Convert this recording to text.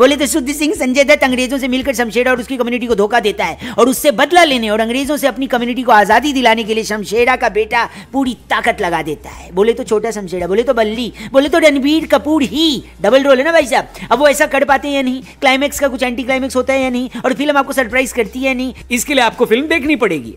बोले तो शुद्ध सिंह संजय दत्त अंग्रेजों से मिलकर शमशेर और उसकी कम्युनिटी को धोखा देता है और उससे बदला लेने और अंग्रेजों से अपनी कम्युनिटी को आज़ादी दिलाने के लिए शमशेरा का बेटा पूरी ताकत लगा देता है बोले तो छोटा शमशेरा बोले तो बल्ली बोले तो रणबीर कपूर ही डबल रोल है ना भाई साहब अब वो ऐसा कर पाते हैं या नहीं क्लाइमैक्स का कुछ एंटी क्लाइमैक्स होता है या नहीं और फिल्म आपको सरप्राइज करती है या नहीं इसके लिए आपको फिल्म देखनी पड़ेगी